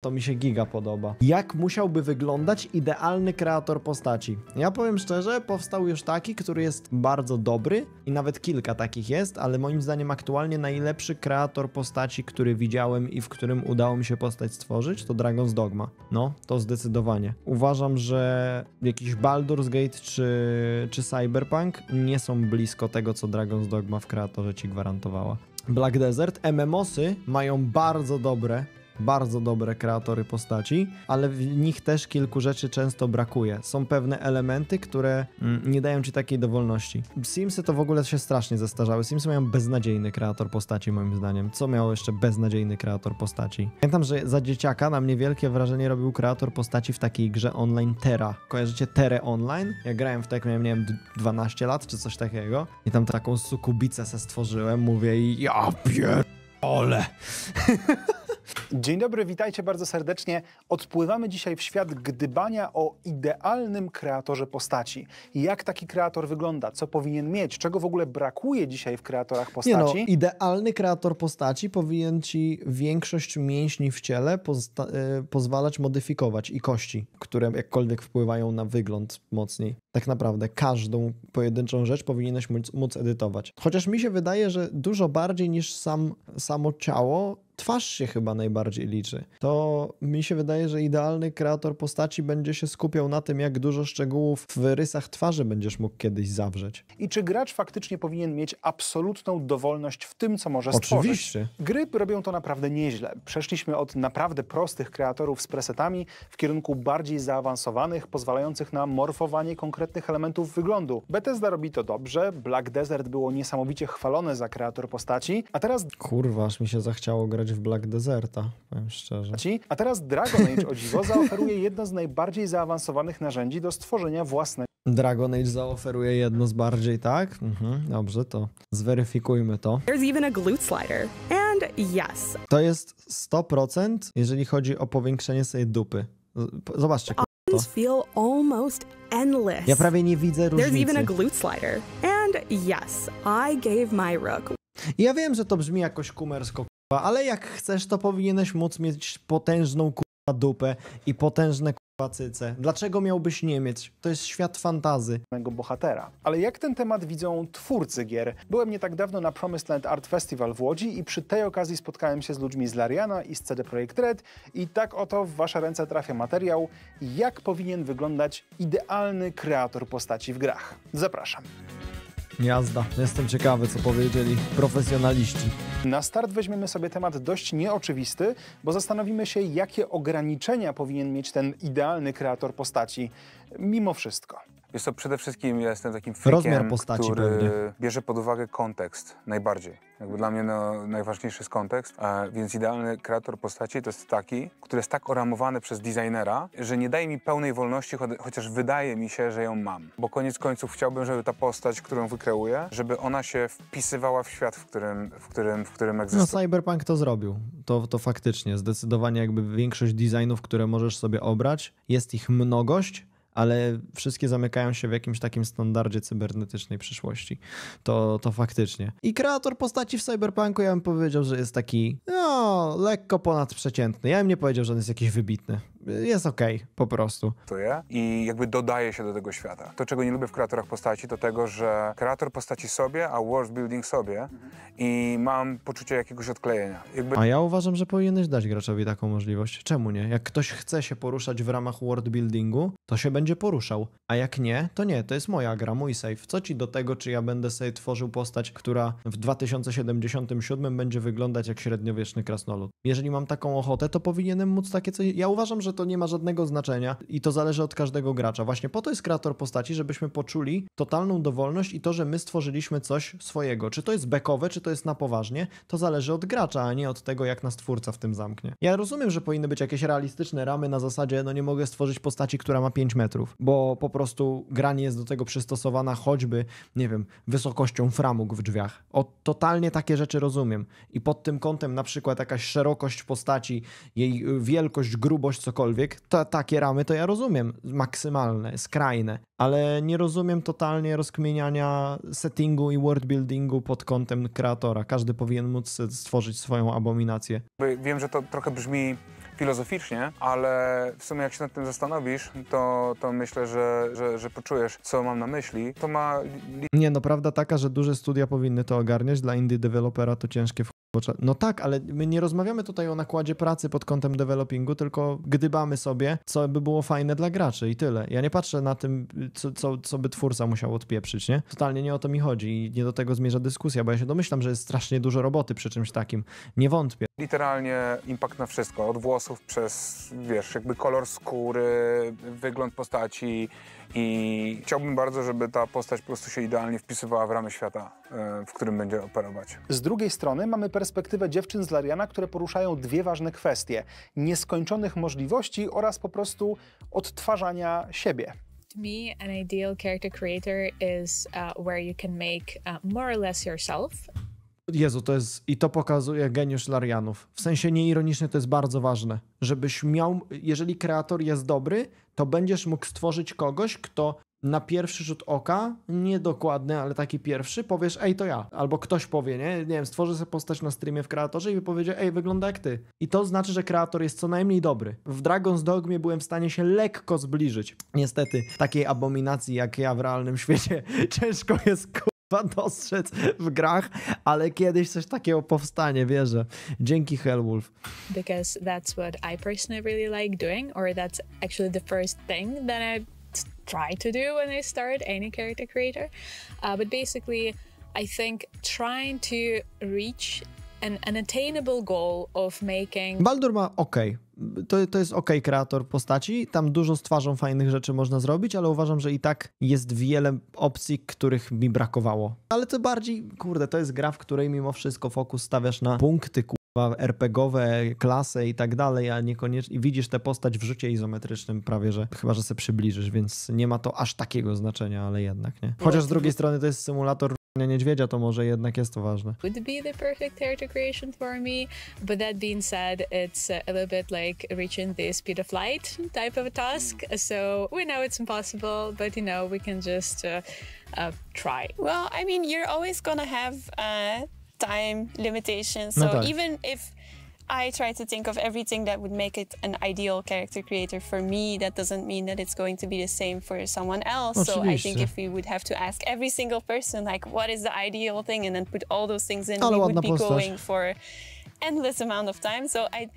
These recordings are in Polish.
To mi się giga podoba. Jak musiałby wyglądać idealny kreator postaci? Ja powiem szczerze, powstał już taki, który jest bardzo dobry i nawet kilka takich jest, ale moim zdaniem aktualnie najlepszy kreator postaci, który widziałem i w którym udało mi się postać stworzyć, to Dragon's Dogma. No, to zdecydowanie. Uważam, że jakiś Baldur's Gate czy, czy Cyberpunk nie są blisko tego, co Dragon's Dogma w kreatorze ci gwarantowała. Black Desert, MMOsy mają bardzo dobre bardzo dobre kreatory postaci, ale w nich też kilku rzeczy często brakuje. Są pewne elementy, które mm, nie dają ci takiej dowolności. Simsy to w ogóle się strasznie zestarzały. Simsy mają beznadziejny kreator postaci, moim zdaniem. Co miał jeszcze beznadziejny kreator postaci? Pamiętam, że za dzieciaka na mnie wielkie wrażenie robił kreator postaci w takiej grze online Terra. Kojarzycie Terę online? Ja grałem w tak, miałem, nie wiem, 12 lat czy coś takiego. I tam taką sukubicę se stworzyłem, mówię i ja pier... Ole! Dzień dobry, witajcie bardzo serdecznie. Odpływamy dzisiaj w świat gdybania o idealnym kreatorze postaci. Jak taki kreator wygląda? Co powinien mieć? Czego w ogóle brakuje dzisiaj w kreatorach postaci? Nie no, idealny kreator postaci powinien ci większość mięśni w ciele e, pozwalać modyfikować i kości, które jakkolwiek wpływają na wygląd mocniej. Tak naprawdę każdą pojedynczą rzecz powinieneś móc, móc edytować. Chociaż mi się wydaje, że dużo bardziej niż sam, samo ciało twarz się chyba najbardziej liczy, to mi się wydaje, że idealny kreator postaci będzie się skupiał na tym, jak dużo szczegółów w rysach twarzy będziesz mógł kiedyś zawrzeć. I czy gracz faktycznie powinien mieć absolutną dowolność w tym, co może stworzyć? Oczywiście. Gry robią to naprawdę nieźle. Przeszliśmy od naprawdę prostych kreatorów z presetami w kierunku bardziej zaawansowanych, pozwalających na morfowanie konkretnych elementów wyglądu. Bethesda robi to dobrze, Black Desert było niesamowicie chwalone za kreator postaci, a teraz... Kurwa, aż mi się zachciało grać grać w Black Deserta, powiem szczerze. A teraz Dragon Age, o dziwo, zaoferuje jedno z najbardziej zaawansowanych narzędzi do stworzenia własnej. Dragon Age zaoferuje jedno z bardziej, tak? Mhm, dobrze, to zweryfikujmy to. There's even a glute slider. And yes. To jest 100%, jeżeli chodzi o powiększenie sobie dupy. Zobaczcie, to. Ja prawie nie widzę różnicy. There's even a glute slider. And yes, I gave my rook. Ja wiem, że to brzmi jakoś kumersko ale jak chcesz, to powinieneś móc mieć potężną kurwa dupę i potężne kurwa cyce. Dlaczego miałbyś nie mieć? To jest świat fantazy. Mego bohatera. Ale jak ten temat widzą twórcy gier? Byłem nie tak dawno na Promised Land Art Festival w Łodzi i przy tej okazji spotkałem się z ludźmi z Lariana i z CD Projekt Red i tak oto w wasze ręce trafia materiał, jak powinien wyglądać idealny kreator postaci w grach. Zapraszam. Jazda. Jestem ciekawy, co powiedzieli profesjonaliści. Na start weźmiemy sobie temat dość nieoczywisty, bo zastanowimy się, jakie ograniczenia powinien mieć ten idealny kreator postaci mimo wszystko. Jest to przede wszystkim, ja jestem takim freakiem, Rozmiar postaci który pewnie. bierze pod uwagę kontekst najbardziej. Jakby dla mnie no, najważniejszy jest kontekst, e, więc idealny kreator postaci to jest taki, który jest tak oramowany przez designera, że nie daje mi pełnej wolności, cho chociaż wydaje mi się, że ją mam. Bo koniec końców chciałbym, żeby ta postać, którą wykreuję, żeby ona się wpisywała w świat, w którym, w którym, w którym no, egzystuje. No Cyberpunk to zrobił. To, to faktycznie. Zdecydowanie jakby większość designów, które możesz sobie obrać, jest ich mnogość, ale wszystkie zamykają się w jakimś takim standardzie cybernetycznej przyszłości. To, to faktycznie. I kreator postaci w Cyberpunku, ja bym powiedział, że jest taki no, lekko ponadprzeciętny. Ja bym nie powiedział, że on jest jakiś wybitny jest okej, okay, po prostu. I jakby dodaje się do tego świata. To, czego nie lubię w kreatorach postaci, to tego, że kreator postaci sobie, a world building sobie i mam poczucie jakiegoś odklejenia. Jakby... A ja uważam, że powinieneś dać graczowi taką możliwość. Czemu nie? Jak ktoś chce się poruszać w ramach world buildingu, to się będzie poruszał. A jak nie, to nie. To jest moja gra, mój save. Co ci do tego, czy ja będę sobie tworzył postać, która w 2077 będzie wyglądać jak średniowieczny krasnolud? Jeżeli mam taką ochotę, to powinienem móc takie coś... Ja uważam, że to nie ma żadnego znaczenia i to zależy od każdego gracza. Właśnie po to jest kreator postaci, żebyśmy poczuli totalną dowolność i to, że my stworzyliśmy coś swojego. Czy to jest bekowe, czy to jest na poważnie, to zależy od gracza, a nie od tego, jak nas twórca w tym zamknie. Ja rozumiem, że powinny być jakieś realistyczne ramy na zasadzie, no nie mogę stworzyć postaci, która ma 5 metrów, bo po prostu gra nie jest do tego przystosowana choćby, nie wiem, wysokością framug w drzwiach. O, totalnie takie rzeczy rozumiem. I pod tym kątem na przykład jakaś szerokość postaci, jej y, wielkość, grubość, co cokolwiek, to, takie ramy to ja rozumiem, maksymalne, skrajne, ale nie rozumiem totalnie rozkmieniania settingu i worldbuildingu pod kątem kreatora. Każdy powinien móc stworzyć swoją abominację. Wiem, że to trochę brzmi filozoficznie, ale w sumie jak się nad tym zastanowisz, to, to myślę, że, że, że poczujesz, co mam na myśli. To ma... Nie, no prawda taka, że duże studia powinny to ogarniać, dla indie dewelopera to ciężkie w no tak, ale my nie rozmawiamy tutaj o nakładzie pracy pod kątem developingu, tylko gdybamy sobie, co by było fajne dla graczy i tyle. Ja nie patrzę na tym, co, co, co by twórca musiał odpieprzyć, nie? Totalnie nie o to mi chodzi i nie do tego zmierza dyskusja, bo ja się domyślam, że jest strasznie dużo roboty przy czymś takim. Nie wątpię. Literalnie impact na wszystko, od włosów przez, wiesz, jakby kolor skóry, wygląd postaci, i Chciałbym bardzo, żeby ta postać po prostu się idealnie wpisywała w ramy świata, e, w którym będzie operować. Z drugiej strony mamy perspektywę dziewczyn z Lariana, które poruszają dwie ważne kwestie. Nieskończonych możliwości oraz po prostu odtwarzania siebie. To me, an ideal character creator is uh, where you can make uh, more or less yourself Jezu, to jest i to pokazuje geniusz Larianów. W sensie nieironicznie to jest bardzo ważne, żebyś miał, jeżeli kreator jest dobry, to będziesz mógł stworzyć kogoś, kto na pierwszy rzut oka, niedokładny, ale taki pierwszy, powiesz, ej, to ja. Albo ktoś powie, nie, nie wiem, stworzy sobie postać na streamie w kreatorze i powiedzie, ej, wygląda jak ty. I to znaczy, że kreator jest co najmniej dobry. W Dragon's Dogmie byłem w stanie się lekko zbliżyć. Niestety, takiej abominacji jak ja w realnym świecie ciężko jest dostrzec w grach, ale kiedyś coś takiego powstanie, wierzę. Dzięki Hellwolf. Because that's what I personally really like doing, or that's actually the first thing that I try to do when I start any character creator. Uh, but basically, I think trying to reach an attainable goal of making... Baldur ma okej. Okay to, to jest ok kreator postaci, tam dużo z twarzą fajnych rzeczy można zrobić, ale uważam, że i tak jest wiele opcji, których mi brakowało. Ale to bardziej, kurde, to jest gra, w której mimo wszystko fokus stawiasz na punkty, RPGowe, klasy i tak dalej, a niekoniecznie i widzisz tę postać w rzucie izometrycznym prawie, że chyba, że się przybliżysz, więc nie ma to aż takiego znaczenia, ale jednak, nie? No, Chociaż z drugiej strony to jest symulator niedźwiedzia, to może jednak jest to ważne. Would be the perfect character creation for me, but that being said, it's a little bit like reaching the speed of light type of task. So we know it's impossible, but you know we can just uh, uh, try. Well, I mean, you're always gonna have uh, time limitations, so no, even if I try to think of everything that would make it an ideal character creator for me. That doesn't mean that it's going to be the same for someone else. So I think if we would have to ask every single person, like, what is the ideal thing, and then put all those things in, we would be going for endless amount of time. So I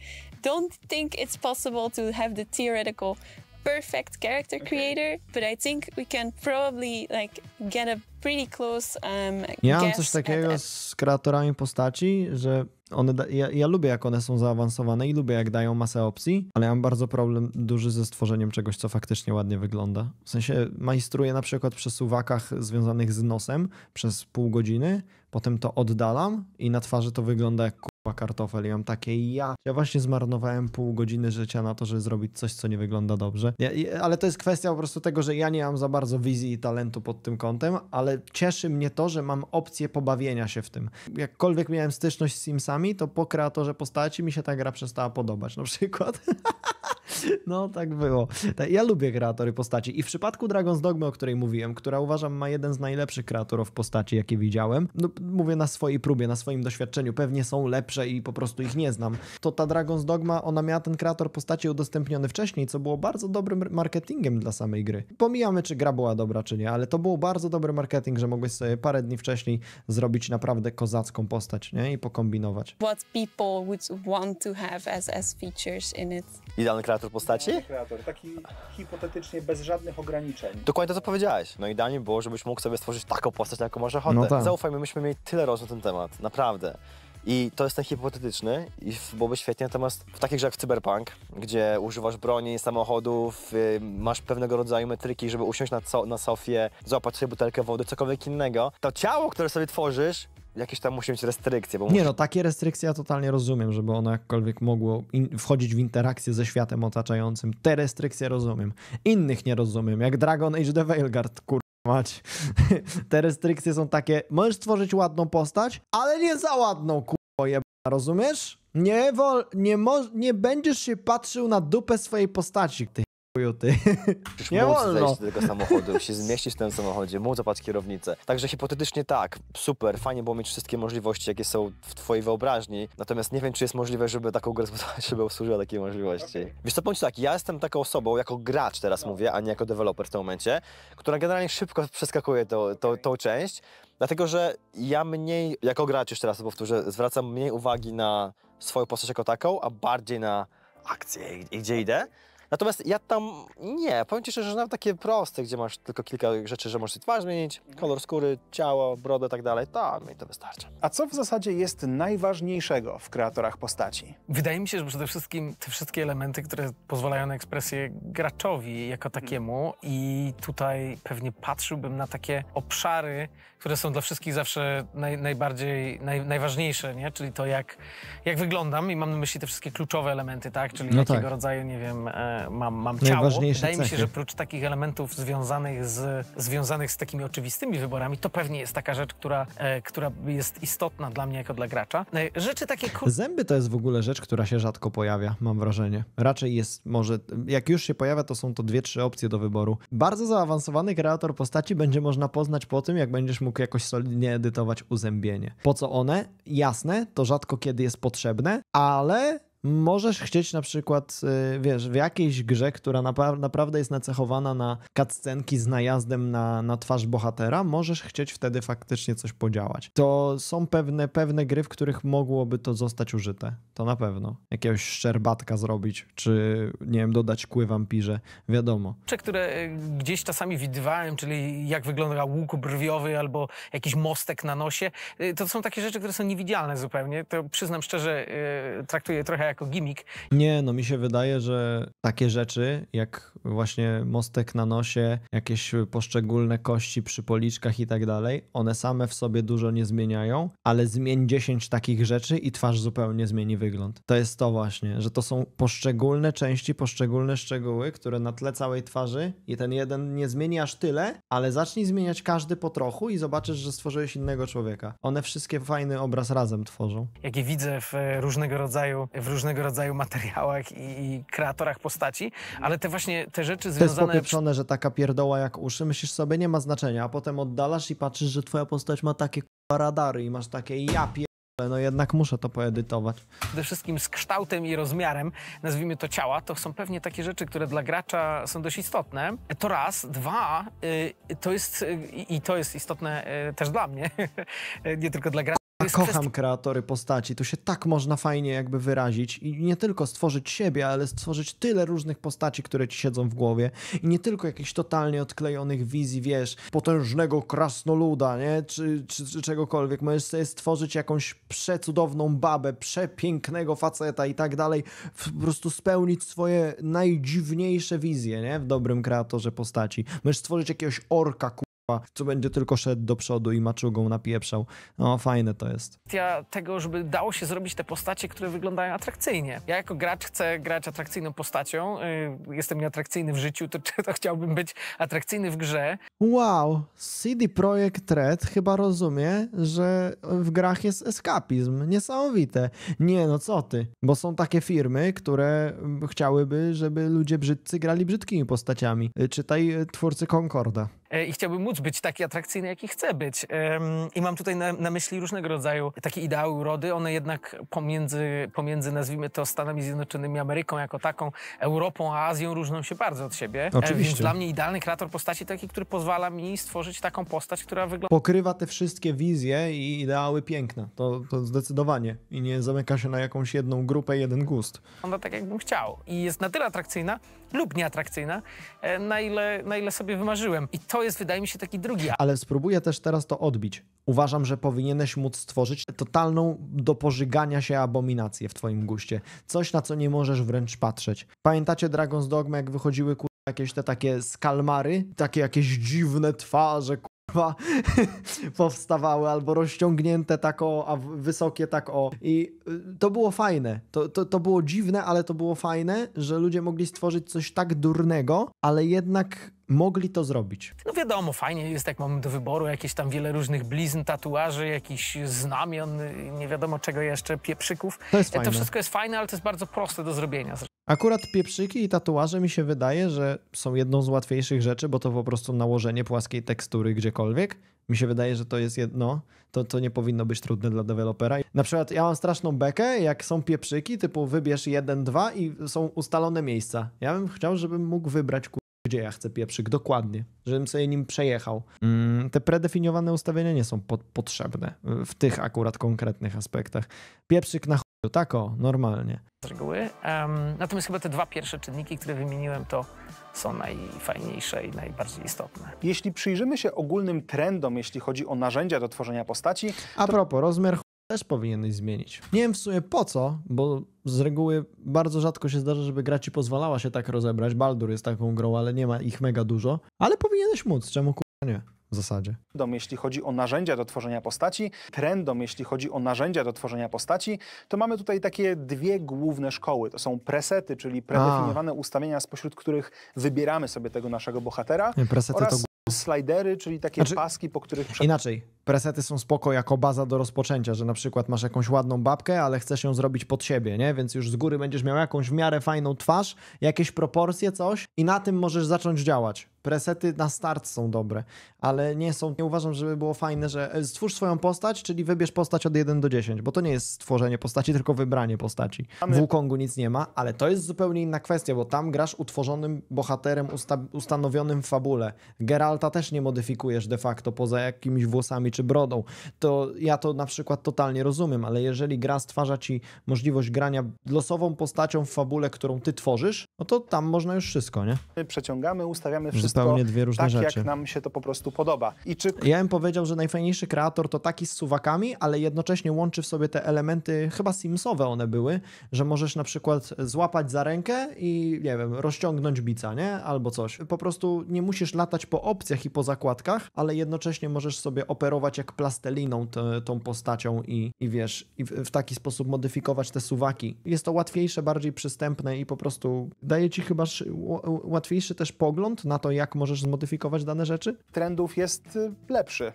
don't think it's possible to have the theoretical perfect character okay. creator, but I think we can probably like get a pretty close um, Ja mam coś takiego z kreatorami postaci, że one da, ja, ja, lubię jak one są zaawansowane i lubię jak dają masę opcji, ale ja mam bardzo problem duży ze stworzeniem czegoś, co faktycznie ładnie wygląda. W sensie majstruję na przykład przy suwakach związanych z nosem przez pół godziny, potem to oddalam i na twarzy to wygląda jak k***a kartofel. I mam takie, ja, ja właśnie zmarnowałem pół godziny życia na to, żeby zrobić coś, co nie wygląda dobrze. Ja, ale to jest kwestia po prostu tego, że ja nie mam za bardzo wizji i talentu pod tym kątem, ale cieszy mnie to, że mam opcję pobawienia się w tym. Jakkolwiek miałem styczność z Simsami, to po kreatorze postaci mi się ta gra przestała podobać na przykład. No, tak było. Tak, ja lubię kreatory postaci i w przypadku Dragon's Dogma, o której mówiłem, która uważam ma jeden z najlepszych kreatorów postaci, jakie widziałem, no, mówię na swojej próbie, na swoim doświadczeniu, pewnie są lepsze i po prostu ich nie znam, to ta Dragon's Dogma, ona miała ten kreator postaci udostępniony wcześniej, co było bardzo dobrym marketingiem dla samej gry. Pomijamy, czy gra była dobra, czy nie, ale to było bardzo dobry marketing, że mogłeś sobie parę dni wcześniej zrobić naprawdę kozacką postać, nie? I pokombinować. What people would want to have as, as features in it. Idealny kreator postaci? No, kreator, taki hipotetycznie bez żadnych ograniczeń. Dokładnie to, co powiedziałeś. No idealnie było, żebyś mógł sobie stworzyć taką postać, na jaką masz ochotę. No tak. Zaufaj myśmy mieli tyle rozmów na ten temat, naprawdę. I to jest ten hipotetyczny i byłoby świetnie, natomiast w takich jak w Cyberpunk, gdzie używasz broni, samochodów, yy, masz pewnego rodzaju metryki, żeby usiąść na, na sofie, złapać sobie butelkę wody, cokolwiek innego, to ciało, które sobie tworzysz, jakieś tam musi być restrykcje. Bo nie no, takie restrykcje ja totalnie rozumiem, żeby ono jakkolwiek mogło wchodzić w interakcję ze światem otaczającym. Te restrykcje rozumiem. Innych nie rozumiem, jak Dragon Age The Veilguard, kur... Mać. Te restrykcje są takie, możesz stworzyć ładną postać, ale nie za ładną, kurwa jeba, rozumiesz? Nie, wol, nie, mo, nie będziesz się patrzył na dupę swojej postaci, ty ty. Przecież nie wolno. do tego samochodu, się zmieścić w tym samochodzie, móc zapać kierownicę. Także hipotetycznie tak, super, fajnie było mieć wszystkie możliwości, jakie są w twojej wyobraźni, natomiast nie wiem, czy jest możliwe, żeby taką grę zbudować, żeby obsłużyła takiej możliwości. Okay. Wiesz co, bądź tak, ja jestem taką osobą, jako gracz teraz no. mówię, a nie jako deweloper w tym momencie, która generalnie szybko przeskakuje to, to, tą część, dlatego, że ja mniej, jako gracz jeszcze raz powtórzę, zwracam mniej uwagi na swoją postać jako taką, a bardziej na akcję i gdzie idę. Natomiast ja tam nie, powiem Ci szczerze, że nawet takie proste, gdzie masz tylko kilka rzeczy, że możesz twarz zmienić, mhm. kolor skóry, ciało, brodę i tak dalej, to mi to wystarcza. A co w zasadzie jest najważniejszego w kreatorach postaci? Wydaje mi się, że przede wszystkim te wszystkie elementy, które pozwalają na ekspresję graczowi jako mhm. takiemu i tutaj pewnie patrzyłbym na takie obszary, które są dla wszystkich zawsze naj, najbardziej, naj, najważniejsze, nie? Czyli to, jak, jak wyglądam i mam na myśli te wszystkie kluczowe elementy, tak? Czyli no jakiego tak. rodzaju, nie wiem, e, mam, mam ciało. Wydaje cechy. mi się, że oprócz takich elementów związanych z, związanych z takimi oczywistymi wyborami, to pewnie jest taka rzecz, która, e, która jest istotna dla mnie jako dla gracza. E, rzeczy takie... Zęby to jest w ogóle rzecz, która się rzadko pojawia, mam wrażenie. Raczej jest może... Jak już się pojawia, to są to dwie, trzy opcje do wyboru. Bardzo zaawansowany kreator postaci będzie można poznać po tym, jak będziesz mógł jakoś solidnie edytować uzębienie. Po co one? Jasne, to rzadko kiedy jest potrzebne, ale możesz chcieć na przykład, y, wiesz, w jakiejś grze, która naprawdę jest nacechowana na cutscenki z najazdem na, na twarz bohatera, możesz chcieć wtedy faktycznie coś podziałać. To są pewne, pewne gry, w których mogłoby to zostać użyte. To na pewno. Jakiegoś szczerbatka zrobić, czy nie wiem, dodać kły wampirze, wiadomo. Które y, gdzieś czasami widywałem, czyli jak wygląda łuk brwiowy albo jakiś mostek na nosie, y, to są takie rzeczy, które są niewidzialne zupełnie. To przyznam szczerze, traktuję trochę jako gimmick. Nie, no mi się wydaje, że takie rzeczy, jak właśnie mostek na nosie, jakieś poszczególne kości przy policzkach i tak dalej, one same w sobie dużo nie zmieniają, ale zmień 10 takich rzeczy i twarz zupełnie zmieni wygląd. To jest to właśnie, że to są poszczególne części, poszczególne szczegóły, które na tle całej twarzy i ten jeden nie zmieni aż tyle, ale zacznij zmieniać każdy po trochu i zobaczysz, że stworzyłeś innego człowieka. One wszystkie fajny obraz razem tworzą. Jakie widzę w e, różnego rodzaju, w różnego różnego rodzaju materiałach i, kreatorach postaci, ale te właśnie te rzeczy to związane... To jest popieprzone, że taka pierdoła jak uszy, myślisz sobie, nie ma znaczenia, a potem oddalasz i patrzysz, że twoja postać ma takie radary i masz takie ja pierdolę, no jednak muszę to poedytować. Przede wszystkim z kształtem i rozmiarem, nazwijmy to ciała, to są pewnie takie rzeczy, które dla gracza są dość istotne. To raz. Dwa, y, to jest, y, i to jest istotne y, też dla mnie, nie tylko dla gracza. A kocham kreatory postaci. To się tak można fajnie jakby wyrazić i nie tylko stworzyć siebie, ale stworzyć tyle różnych postaci, które ci siedzą w głowie i nie tylko jakichś totalnie odklejonych wizji, wiesz, potężnego krasnoluda, nie? Czy, czy, czy czegokolwiek. Możesz sobie stworzyć jakąś przecudowną babę, przepięknego faceta i tak dalej. Po prostu spełnić swoje najdziwniejsze wizje, nie? W dobrym kreatorze postaci. Możesz stworzyć jakiegoś orka, co będzie tylko szedł do przodu i maczugą napieprzał. No fajne to jest. Kwestia tego, żeby dało się zrobić te postacie, które wyglądają atrakcyjnie. Ja jako gracz chcę grać atrakcyjną postacią, y, jestem nieatrakcyjny w życiu, to, to chciałbym być atrakcyjny w grze. Wow, CD Projekt Red chyba rozumie, że w grach jest eskapizm. Niesamowite. Nie, no co ty? Bo są takie firmy, które mm, chciałyby, żeby ludzie brzydcy grali brzydkimi postaciami. Y, czytaj y, twórcy Concorda. I chciałbym móc być taki atrakcyjny, jaki chcę być. I mam tutaj na, na, myśli różnego rodzaju takie ideały urody. One jednak pomiędzy, pomiędzy, nazwijmy to, Stanami Zjednoczonymi, Ameryką jako taką, Europą, a Azją różnią się bardzo od siebie. Oczywiście. Więc dla mnie idealny kreator postaci taki, który pozwala mi stworzyć taką postać, która wygląda... Pokrywa te wszystkie wizje i ideały piękna. To, to zdecydowanie. I nie zamyka się na jakąś jedną grupę, jeden gust. Wygląda tak, jakbym chciał. I jest na tyle atrakcyjna, lub nieatrakcyjna, e, na ile, na ile sobie wymarzyłem. I to jest, wydaje mi się, taki drugi. Ale spróbuję też teraz to odbić. Uważam, że powinieneś móc stworzyć totalną do pożygania się abominację w twoim guście. Coś, na co nie możesz wręcz patrzeć. Pamiętacie Dragon's Dogma, jak wychodziły ku jakieś te takie skalmary, takie jakieś dziwne twarze, powstawały albo rozciągnięte tak o, a wysokie tak o. I y, to było fajne. To, to, to było dziwne, ale to było fajne, że ludzie mogli stworzyć coś tak durnego, ale jednak mogli to zrobić. No wiadomo, fajnie jest, jak mamy do wyboru jakieś tam wiele różnych blizn, tatuaży, jakichś znamion, y, nie wiadomo czego jeszcze, pieprzyków. To, jest fajne. to wszystko jest fajne, ale to jest bardzo proste do zrobienia. Akurat pieprzyki i tatuaże mi się wydaje, że są jedną z łatwiejszych rzeczy, bo to po prostu nałożenie płaskiej tekstury gdziekolwiek. Mi się wydaje, że to jest jedno, to, to nie powinno być trudne dla dewelopera. Na przykład ja mam straszną bekę, jak są pieprzyki, typu wybierz jeden, dwa i są ustalone miejsca. Ja bym chciał, żebym mógł wybrać gdzie ja chcę pieprzyk dokładnie, żebym sobie nim przejechał. Mm, te predefiniowane ustawienia nie są po potrzebne w tych akurat konkretnych aspektach. Pieprzyk na tako, normalnie. Z reguły. Um, natomiast chyba te dwa pierwsze czynniki, które wymieniłem, to są najfajniejsze i najbardziej istotne. Jeśli przyjrzymy się ogólnym trendom, jeśli chodzi o narzędzia do tworzenia postaci. To... A propos, rozmiar też powinieneś zmienić. Nie wiem w sumie po co, bo z reguły bardzo rzadko się zdarza, żeby gra ci pozwalała się tak rozebrać. Baldur jest taką grą, ale nie ma ich mega dużo. Ale powinieneś móc, czemu kurwa nie? w zasadzie. Trendom, jeśli chodzi o narzędzia do tworzenia postaci, trendom, jeśli chodzi o narzędzia do tworzenia postaci, to mamy tutaj takie dwie główne szkoły. To są presety, czyli predefiniowane A. ustawienia, spośród których wybieramy sobie tego naszego bohatera. Nie, presety oraz to... slidery, czyli takie znaczy, paski, po których... Przed... Inaczej, presety są spoko jako baza do rozpoczęcia, że na przykład masz jakąś ładną babkę, ale chcesz ją zrobić pod siebie, nie? Więc już z góry będziesz miał jakąś w miarę fajną twarz, jakieś proporcje, coś i na tym możesz zacząć działać. Presety na start są dobre, ale nie są, nie uważam, żeby było fajne, że e, stwórz swoją postać, czyli wybierz postać od 1 do 10, bo to nie jest stworzenie postaci, tylko wybranie postaci. W Wukongu nic nie ma, ale to jest zupełnie inna kwestia, bo tam grasz utworzonym bohaterem usta- ustanowionym w fabule. Geralta też nie modyfikujesz de facto poza jakimiś włosami czy brodą, to ja to na przykład totalnie rozumiem, ale jeżeli gra stwarza ci możliwość grania losową postacią w fabule, którą ty tworzysz, no to tam można już wszystko, nie? Przeciągamy, ustawiamy wszystko dwie różne tak, rzeczy. jak nam się to po prostu podoba. I czy... Ja bym powiedział, że najfajniejszy kreator to taki z suwakami, ale jednocześnie łączy w sobie te elementy, chyba simsowe one były, że możesz na przykład złapać za rękę i, nie wiem, rozciągnąć bica, nie? Albo coś. Po prostu nie musisz latać po opcjach i po zakładkach, ale jednocześnie możesz sobie operować malkować jak plasteliną te, tą postacią i, i wiesz, i w, w, taki sposób modyfikować te suwaki. Jest to łatwiejsze, bardziej przystępne i po prostu daje ci chyba łatwiejszy też pogląd na to, jak możesz zmodyfikować dane rzeczy. Trendów jest y, lepszy.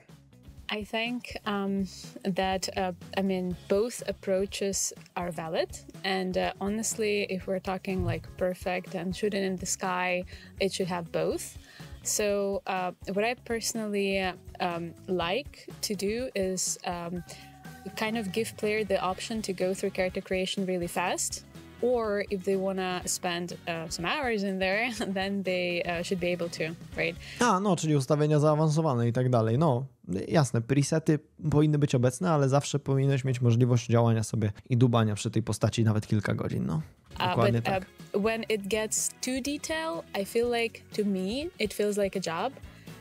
I think um, that, uh, I mean, both approaches are valid. And uh, honestly, if we're talking like perfect and shooting in the sky, it should have both. So, uh, what I personally um, like to do is um, kind of give player the option to go through character creation really fast. Or if they want to spend uh, some hours in there, then they uh, should be able to, right? A, no, czyli ustawienia zaawansowane i tak dalej, no. Jasne, presety powinny być obecne, ale zawsze powinieneś mieć możliwość działania sobie i dubania przy tej postaci nawet kilka godzin, no. Dokładnie uh, but, tak. when it gets too detailed, I feel like, to me, it feels like a job.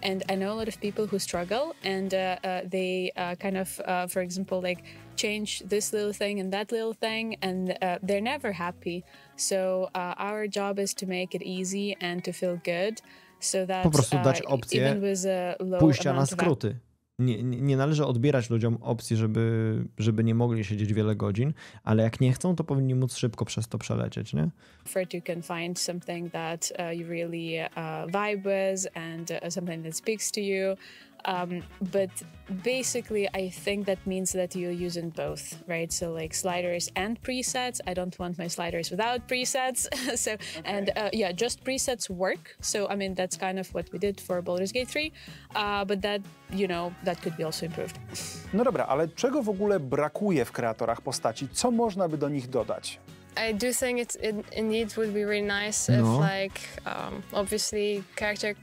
and I know a lot of people who struggle and uh, uh, they uh, kind of, uh, for example, like change this little thing and that little thing, and uh, they're never happy. So uh, our job is to make it easy and to feel good, so that po prostu dać opcję even with a low pójścia na nie, nie należy odbierać ludziom opcji, żeby, żeby nie mogli siedzieć wiele godzin, ale jak nie chcą, to powinni móc szybko przez to przelecieć, nie? First you can find something that uh, you really uh, vibe with and uh, something that speaks to you. Um, but basically, I think that means that you're using both, right? So like sliders and presets. I don't want my sliders without presets. so okay. and uh, yeah, just presets work. So I mean that's kind of what we did for Baldur's Gate 3, uh, but that you know that could be also improved. No dobra, ale czego w ogóle brakuje w kreatorach postaci? Co można by do nich dodać? I do think it, it indeed would be really nice no. if like um, obviously character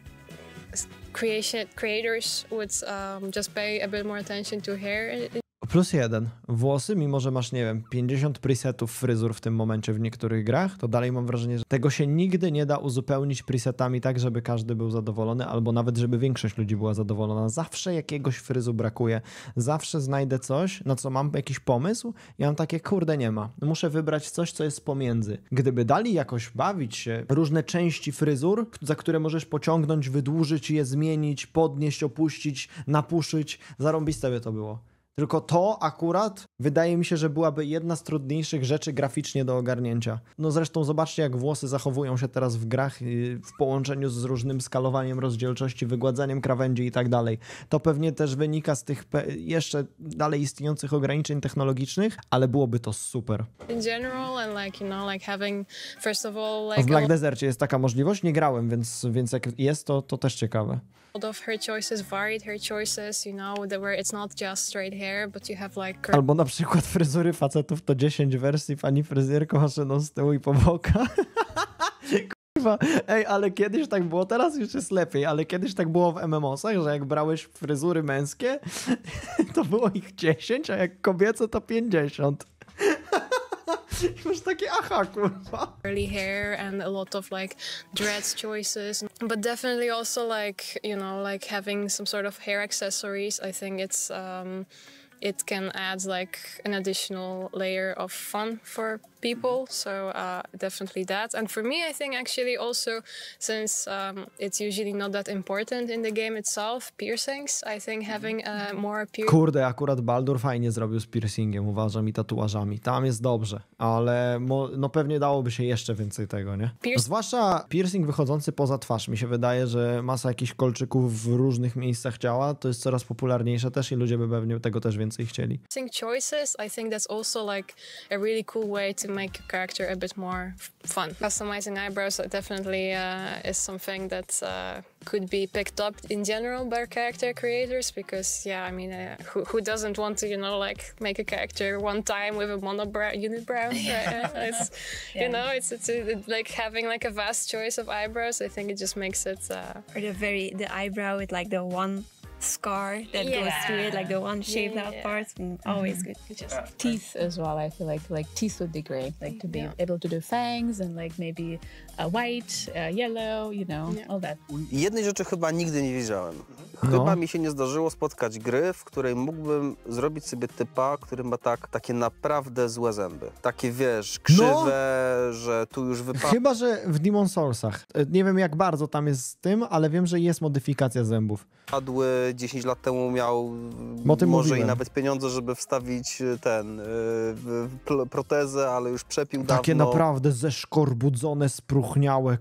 creation creators would um, just pay a bit more attention to hair plus jeden. Włosy, mimo że masz, nie wiem, 50 presetów fryzur w tym momencie w niektórych grach, to dalej mam wrażenie, że tego się nigdy nie da uzupełnić presetami tak, żeby każdy był zadowolony, albo nawet, żeby większość ludzi była zadowolona. Zawsze jakiegoś fryzu brakuje, zawsze znajdę coś, na co mam jakiś pomysł i mam takie, kurde, nie ma. Muszę wybrać coś, co jest pomiędzy. Gdyby dali jakoś bawić się różne części fryzur, za które możesz pociągnąć, wydłużyć je, zmienić, podnieść, opuścić, napuszyć, zarąbiste by to było. Tylko to akurat wydaje mi się, że byłaby jedna z trudniejszych rzeczy graficznie do ogarnięcia. No zresztą zobaczcie, jak włosy zachowują się teraz w grach y, w połączeniu z różnym skalowaniem rozdzielczości, wygładzaniem krawędzi i tak dalej. To pewnie też wynika z tych jeszcze dalej istniejących ograniczeń technologicznych, ale byłoby to super. w Black Desercie jest taka możliwość? Nie grałem, więc, więc jak jest, to, to też ciekawe. Albo na przykład fryzury facetów to 10 wersji, pani fryzjerko maszyną z tyłu i po bokach. Ej, ale kiedyś tak było, teraz już jest lepiej, ale kiedyś tak było w MMOsach, że jak brałeś fryzury męskie, to było ich 10, a jak kobiece to 50. I takie aha, kurwa. Curly hair and a lot of like dreads choices, but definitely also like, you know, like having some sort of hair accessories. I think it's um it can add like an additional layer of fun for people. So uh, definitely that. And for me, I think actually also since um, it's usually not that important in the game itself, piercings. I think having uh, more piercings. Kurde, akurat Baldur fajnie zrobił z piercingiem, uważam i tatuażami. Tam jest dobrze, ale no pewnie dałoby się jeszcze więcej tego, nie? Pier Zwłaszcza piercing wychodzący poza twarz. Mi się wydaje, że masa jakichś kolczyków w różnych miejscach ciała to jest coraz popularniejsze też i ludzie by pewnie tego też więcej chcieli. Choices, I think that's also like a really cool way to make your character a bit more fun. Customizing eyebrows uh, definitely uh, is something that uh, could be picked up in general by character creators because, yeah, I mean, uh, who, who, doesn't want to, you know, like make a character one time with a monobrow, unit Right? Uh, it's, yeah. You know, it's, it's like having like a vast choice of eyebrows. I think it just makes it. Uh, or the very the eyebrow with like the one scar that yeah. goes through it, like the one yeah, out yeah. parts. Mm-hmm. Always good. Just teeth as well. I feel like like teeth would be great, like to be able to do fangs and like maybe white, yellow, you know, all that. Jednej rzeczy chyba nigdy nie widziałem. No. Chyba no. mi się nie zdarzyło spotkać gry, w której mógłbym zrobić sobie typa, który ma tak, takie naprawdę złe zęby. Takie, wiesz, no. krzywe, no. że tu już wypada. Chyba, że w Demon Soulsach. E, nie wiem, jak bardzo tam jest z tym, ale wiem, że jest modyfikacja zębów. Padły 10 lat temu miał może mówiłem. i nawet pieniądze, żeby wstawić e, ten, yy, protezę, ale już przepił Takie dawno. naprawdę zeszkorbudzone, spru spróchniałe,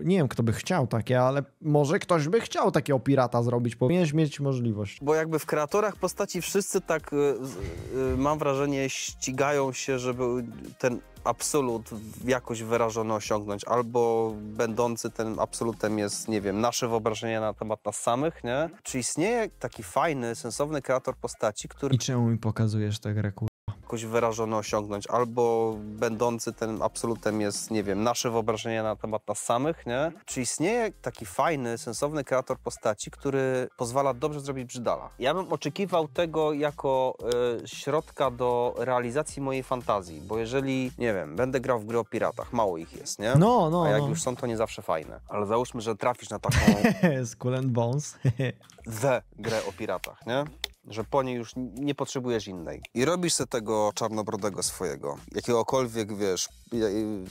nie wiem, kto by chciał takie, ale może ktoś by chciał takiego pirata zrobić. Powinieneś mieć możliwość. Bo jakby w kreatorach postaci wszyscy tak, y, y, mam wrażenie, ścigają się, żeby ten absolut jakoś wyrażony osiągnąć. Albo będący tym absolutem jest, nie wiem, nasze wyobrażenie na temat nas samych, nie? Czy istnieje taki fajny, sensowny kreator postaci, który... I czemu mi pokazujesz tę grę, jakoś wyrażone osiągnąć, albo będący tym absolutem jest, nie wiem, nasze wyobrażenie na temat nas samych, nie? Czy istnieje taki fajny, sensowny kreator postaci, który pozwala dobrze zrobić brzydala? Ja bym oczekiwał tego jako y, środka do realizacji mojej fantazji, bo jeżeli, nie wiem, będę grał w gry o piratach, mało ich jest, nie? No, no. A jak no. już są, to nie zawsze fajne. Ale załóżmy, że trafisz na taką... Skull and Bones. the grę o piratach, nie? że po niej już nie potrzebujesz innej. I robisz sobie tego czarnobrodego swojego, jakiegokolwiek, wiesz,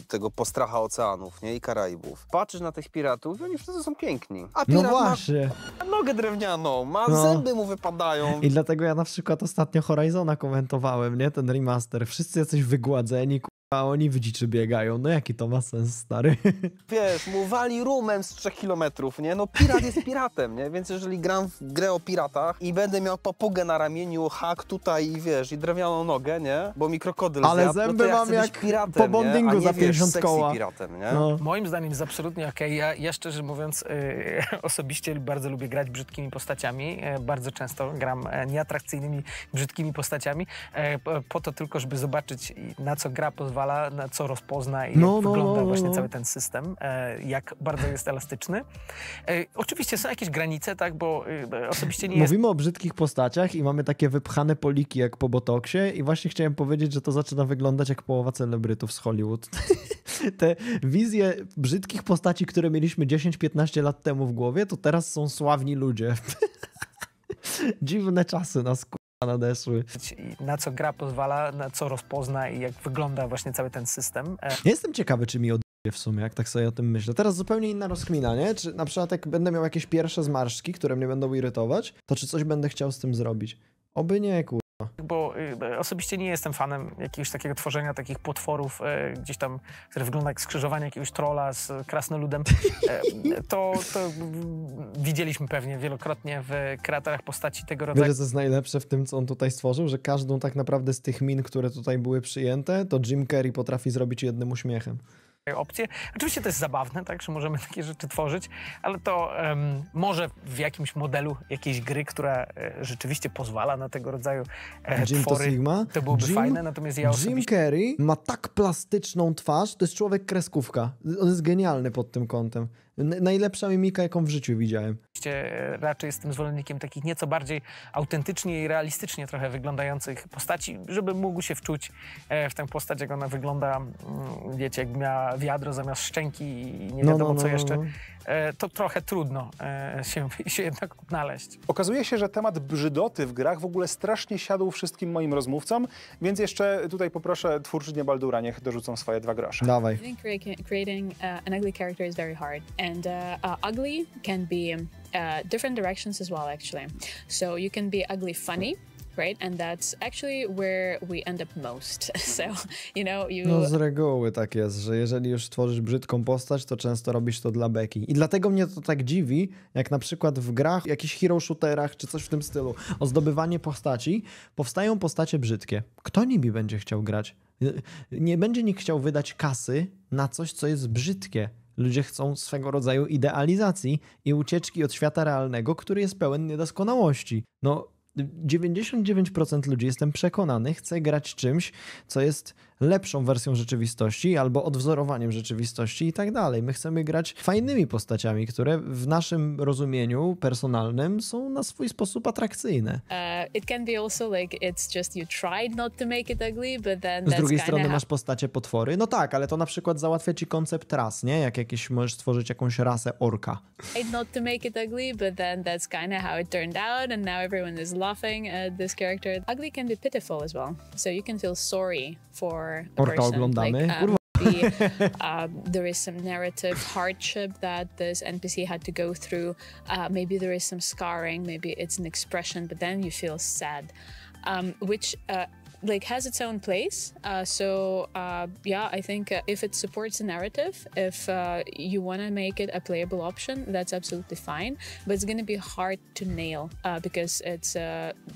tego postracha oceanów, nie? I Karaibów. Patrzysz na tych piratów i oni wszyscy są piękni. A no właśnie. ma nogę drewnianą, ma no. zęby mu wypadają. I dlatego ja na przykład ostatnio Horizona komentowałem, nie? Ten remaster. Wszyscy jacyś wygładzeni, a oni w czy biegają. No jaki to ma sens, stary? Wiesz, mu wali rumem z 3 kilometrów, nie? No pirat jest piratem, nie? Więc jeżeli gram w grę o piratach i będę miał papugę na ramieniu, hak tutaj i wiesz, i drewnianą nogę, nie? Bo mi krokodyl Ale zjadł, no zęby no ja mam jak piratem, po bondingu nie? za 50 wiesz, koła. piratem, nie? No. Moim zdaniem jest absolutnie okej. Okay. Ja, ja szczerze mówiąc yy, osobiście bardzo lubię grać brzydkimi postaciami. Yy, bardzo często gram y, nieatrakcyjnymi, brzydkimi postaciami yy, po, po to tylko, żeby zobaczyć na co gra pozwala pozwala, na co rozpozna i no, no wygląda no, no, właśnie no. cały ten system, e, jak bardzo jest elastyczny. E, oczywiście są jakieś granice, tak, bo e, osobiście nie Mówimy jest... o brzydkich postaciach i mamy takie wypchane poliki jak po botoksie i właśnie chciałem powiedzieć, że to zaczyna wyglądać jak połowa celebrytów z Hollywood. Te wizje brzydkich postaci, które mieliśmy 10-15 lat temu w głowie, to teraz są sławni ludzie. Dziwne czasy nas nadeszły. Na co gra pozwala, na co rozpozna i jak wygląda właśnie cały ten system. E, nie jestem ciekawy, czy mi od w sumie, jak tak sobie o tym myślę. Teraz zupełnie inna rozkmina, nie? Czy na przykład jak będę miał jakieś pierwsze zmarszczki, które mnie będą irytować, to czy coś będę chciał z tym zrobić? Oby nie, kur... Bo y, osobiście nie jestem fanem jakiegoś takiego tworzenia takich potworów e, gdzieś tam, które wygląda jak skrzyżowanie jakiegoś trola z krasnoludem. E, to, to widzieliśmy pewnie wielokrotnie w kreatorach postaci tego rodzaju. Wiesz, co jest najlepsze w tym, co on tutaj stworzył? Że każdą tak naprawdę z tych min, które tutaj były przyjęte, to Jim Carrey potrafi zrobić jednym uśmiechem opcje. Oczywiście to jest zabawne, tak, że możemy takie rzeczy tworzyć, ale to um, może w jakimś modelu jakiejś gry, która e, rzeczywiście pozwala na tego rodzaju e, Jim twory, to, Sigma. to byłoby Jim, fajne, natomiast ja Jim Carrey ma tak plastyczną twarz, to jest człowiek kreskówka. On jest genialny pod tym kątem. N najlepsza mimika, jaką w życiu widziałem. Osobiście raczej jestem zwolennikiem takich nieco bardziej autentycznie i realistycznie trochę wyglądających postaci, żeby mógł się wczuć e, w tę postać, jak ona wygląda, mm, wiecie, jak miała wiadro zamiast szczęki i nie no, no, wiadomo no, no, no, co jeszcze. To trochę trudno e, się, się jednak odnaleźć. Okazuje się, że temat brzydoty w grach w ogóle strasznie siadł wszystkim moim rozmówcom, więc jeszcze tutaj poproszę twórczynię Baldura, niech dorzucą swoje dwa grosze. Dawaj. Creating uh, an ugly character is very hard and uh, uh, ugly can be Uh, different directions as well, actually. So you can be ugly funny, right? And that's actually where we end up most. So, you know, you... No z reguły tak jest, że jeżeli już tworzysz brzydką postać, to często robisz to dla beki. I dlatego mnie to tak dziwi, jak na przykład w grach, jakichś hero shooterach, czy coś w tym stylu, o zdobywanie postaci, powstają postacie brzydkie. Kto niby będzie chciał grać? Nie będzie nikt chciał wydać kasy na coś, co jest brzydkie. Ludzie chcą swego rodzaju idealizacji i ucieczki od świata realnego, który jest pełen niedoskonałości. No, 99% ludzi, jestem przekonany, chce grać czymś, co jest lepszą wersją rzeczywistości albo odwzorowaniem rzeczywistości i tak dalej. My chcemy grać fajnymi postaciami, które w naszym rozumieniu personalnym są na swój sposób atrakcyjne. Uh, it can be also like it's just you tried not to make it ugly, Z drugiej strony masz postacie potwory. No tak, ale to na przykład załatwia ci koncept ras, nie? Jak jakiś możesz stworzyć jakąś rasę orka. Tried not to make it ugly, but then that's kind of how it turned out and now everyone is laughing at Ugly can be pitiful as well. So you can feel sorry for for a person. Like, um, the, um, there is some narrative hardship that this NPC had to go through. Uh, maybe there is some scarring, maybe it's an expression, but then you feel sad. Um, which uh, like has its own place. Uh, so uh, yeah, I think uh, if it supports a narrative, if uh, you want to make it a playable option, that's absolutely fine. But it's going to be hard to nail uh, because it's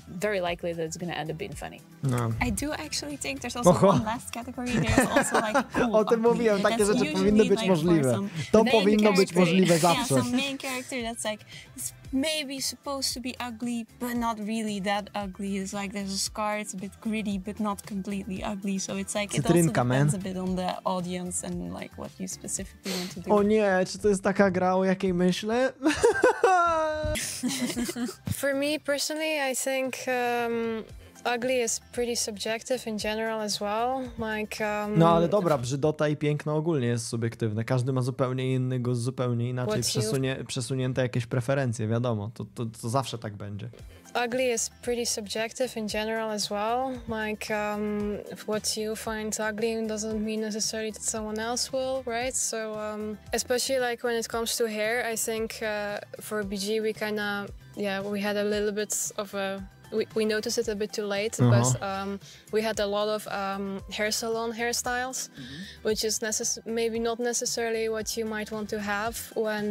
very likely that it's going to end up being funny. No. I do actually think there's also one last category. There's also like cool O tym mówiłem, takie rzeczy powinny być możliwe. To powinno być możliwe zawsze. Yeah, some main character that's like maybe supposed to be ugly, but not really that ugly. It's like there's a scar, it's a bit gritty, but not completely ugly. So it's like Cytrynka, it also depends man. a bit on the audience and like what you specifically want to do. Oh, nie, czy to jest taka gra, o jakiej myślę? For me personally, I think um, ugly is pretty subjective in general as well. Like, um, no ale dobra, brzydota i piękno ogólnie jest subiektywne. Każdy ma zupełnie innego, zupełnie inaczej przesunie, przesunięte jakieś preferencje, wiadomo. To, to, to zawsze tak będzie. Ugly is pretty subjective in general as well. Like, um, what you find ugly doesn't mean necessarily that someone else will, right? So, um, especially like when it comes to hair, I think uh, for BG we kind of, yeah, we had a little bit of a we, we noticed it a bit too late uh -huh. because um, we had a lot of um, hair salon hairstyles, mm -hmm. which is maybe not necessarily what you might want to have when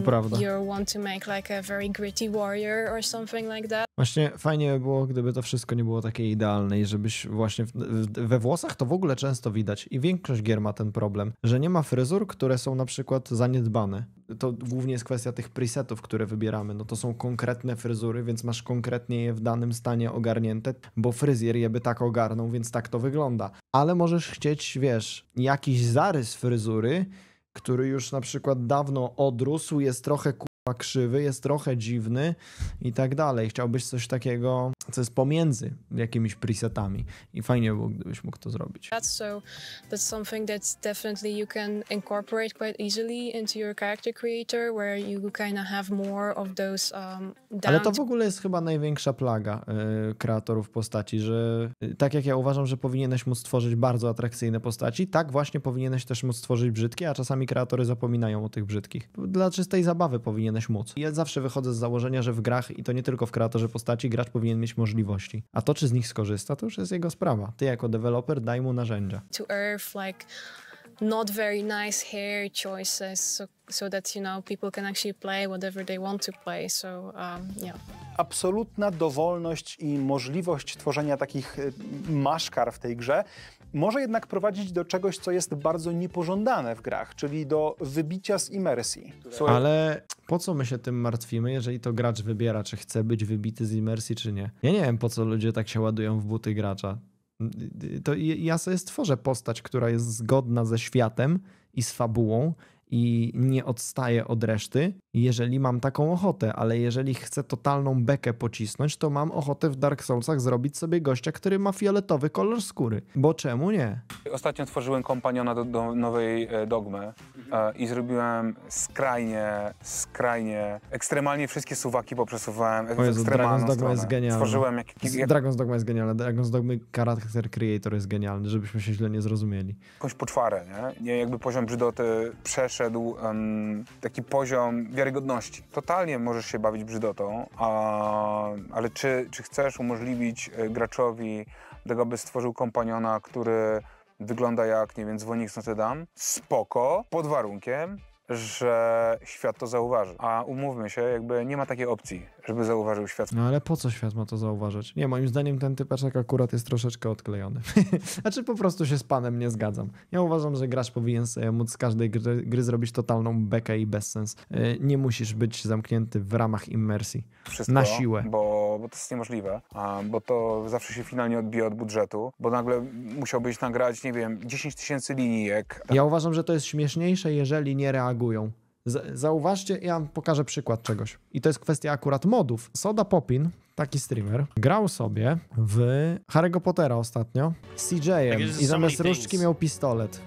um, you want to make like a very gritty warrior or something like that. Właśnie fajnie by było, gdyby to wszystko nie było takie idealne i żebyś właśnie w, we włosach to w ogóle często widać i większość gier ma ten problem, że nie ma fryzur, które są na przykład zaniedbane to głównie jest kwestia tych presetów, które wybieramy. No to są konkretne fryzury, więc masz konkretnie je w danym stanie ogarnięte, bo fryzjer je by tak ogarnął, więc tak to wygląda. Ale możesz chcieć, wiesz, jakiś zarys fryzury, który już na przykład dawno odrósł, jest trochę krzywy, jest trochę dziwny i tak dalej. Chciałbyś coś takiego co jest pomiędzy jakimiś presetami i fajnie było, gdybyś mógł to zrobić. That's so that's something that definitely you can incorporate quite easily into your character creator where you kind of have more of those um, Ale to w ogóle jest chyba największa plaga y, kreatorów postaci, że y, tak jak ja uważam, że powinieneś móc stworzyć bardzo atrakcyjne postaci, tak właśnie powinieneś też móc stworzyć brzydkie, a czasami kreatory zapominają o tych brzydkich. Dla czystej zabawy powinieneś móc. Ja zawsze wychodzę z założenia, że w grach i to nie tylko w kreatorze postaci, gracz powinien mieć możliwości. A to, czy z nich skorzysta, to już jest jego sprawa. Ty jako deweloper daj mu narzędzia. To earth, like not very nice hair choices so, so that you know people can actually play whatever they want to play so um, yeah absolutna dowolność i możliwość tworzenia takich y, maszkar w tej grze może jednak prowadzić do czegoś, co jest bardzo niepożądane w grach, czyli do wybicia z imersji. Słuchaj. Ale po co my się tym martwimy, jeżeli to gracz wybiera, czy chce być wybity z imersji, czy nie? Ja nie wiem, po co ludzie tak się ładują w buty gracza. To ja sobie stworzę postać, która jest zgodna ze światem i z fabułą i nie odstaję od reszty, jeżeli mam taką ochotę, ale jeżeli chcę totalną bekę pocisnąć, to mam ochotę w Dark Soulsach zrobić sobie gościa, który ma fioletowy kolor skóry. Bo czemu nie? Ostatnio tworzyłem kompaniona do, do nowej e, dogmy e, i zrobiłem skrajnie, skrajnie, ekstremalnie wszystkie suwaki poprzesuwałem w Jezu, Dragon's Dogma jest genialny. Stworzyłem jak, jak... Dragon's Dogma jest genialny. Dragon's Dogma Character Creator jest genialny, żebyśmy się źle nie zrozumieli. Jakąś poczwarę, nie? nie jakby poziom brzydoty przeszedł wszedł um, taki poziom wiarygodności. Totalnie możesz się bawić brzydotą, a, ale czy, czy chcesz umożliwić e, graczowi tego, by stworzył kompaniona, który wygląda jak, nie wiem, dzwonik z Notre Dame? Spoko, pod warunkiem, że świat to zauważy. A umówmy się, jakby nie ma takiej opcji żeby zauważył świat. No ale po co świat ma to zauważyć? Nie, moim zdaniem ten typeczek akurat jest troszeczkę odklejony. znaczy po prostu się z panem nie zgadzam. Ja uważam, że gracz powinien sobie móc z każdej gry, gry zrobić totalną bekę i bezsens. E, nie musisz być zamknięty w ramach immersji. Wszystko, na siłę. Bo, bo to jest niemożliwe, bo to zawsze się finalnie odbije od budżetu, bo nagle musiałbyś nagrać, nie wiem, 10 tysięcy linijek. Ja uważam, że to jest śmieszniejsze, jeżeli nie reagują. Zauważcie, ja pokażę przykład czegoś. I to jest kwestia akurat modów. Soda Popin, taki streamer, grał sobie w Harry'ego Pottera ostatnio z CJ-em tak i zamiast różdżki miał pistolet.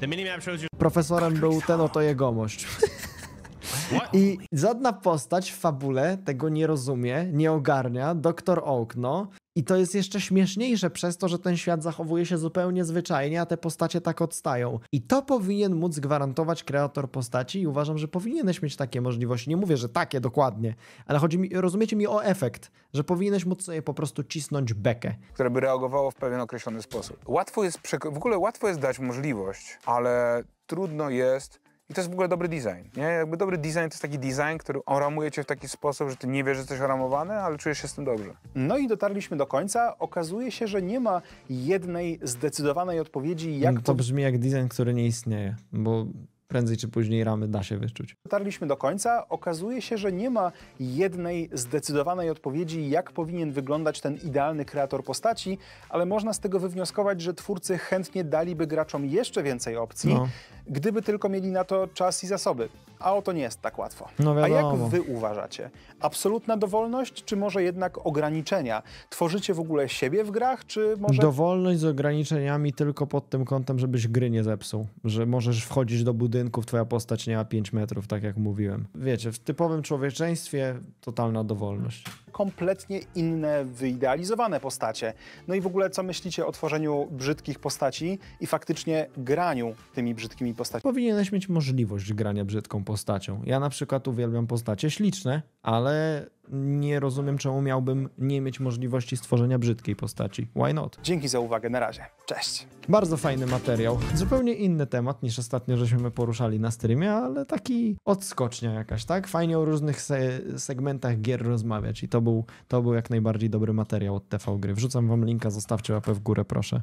Profesorem był ten oto jegomość. I żadna postać w fabule tego nie rozumie, nie ogarnia. Doktor Okno. I to jest jeszcze śmieszniejsze przez to, że ten świat zachowuje się zupełnie zwyczajnie, a te postacie tak odstają. I to powinien móc gwarantować kreator postaci i uważam, że powinieneś mieć takie możliwości. Nie mówię, że takie dokładnie, ale chodzi mi, rozumiecie mi o efekt, że powinieneś móc sobie po prostu cisnąć bekę. Które by reagowało w pewien określony sposób. Łatwo jest, w ogóle łatwo jest dać możliwość, ale trudno jest i to jest w ogóle dobry design. Nie? Jakby dobry design to jest taki design, który oramuje cię w taki sposób, że ty nie wiesz, że jesteś oramowany, ale czujesz się z tym dobrze. No i dotarliśmy do końca. Okazuje się, że nie ma jednej zdecydowanej odpowiedzi, jak. Mm, to brzmi jak design, który nie istnieje, bo prędzej czy później ramy da się wyczuć. Dotarliśmy do końca. Okazuje się, że nie ma jednej zdecydowanej odpowiedzi, jak powinien wyglądać ten idealny kreator postaci, ale można z tego wywnioskować, że twórcy chętnie daliby graczom jeszcze więcej opcji, no. gdyby tylko mieli na to czas i zasoby. A oto nie jest tak łatwo. No A jak wy uważacie? Absolutna dowolność, czy może jednak ograniczenia? Tworzycie w ogóle siebie w grach, czy może... Dowolność z ograniczeniami tylko pod tym kątem, żebyś gry nie zepsuł. Że możesz wchodzić do budynków, twoja postać nie ma 5 metrów, tak jak mówiłem. Wiecie, w typowym człowieczeństwie totalna dowolność kompletnie inne, wyidealizowane postacie. No i w ogóle co myślicie o tworzeniu brzydkich postaci i faktycznie graniu tymi brzydkimi postaciami? Powinieneś mieć możliwość grania brzydką postacią. Ja na przykład uwielbiam postacie śliczne, ale nie rozumiem, czemu miałbym nie mieć możliwości stworzenia brzydkiej postaci. Why not? Dzięki za uwagę, na razie. Cześć. Bardzo fajny materiał. Zupełnie inny temat niż ostatnio żeśmy poruszali na streamie, ale taki odskocznia jakaś, tak? Fajnie o różnych se segmentach gier rozmawiać i to to był, to był jak najbardziej dobry materiał od TV Gry. Wrzucam wam linka, zostawcie łapę w górę, proszę.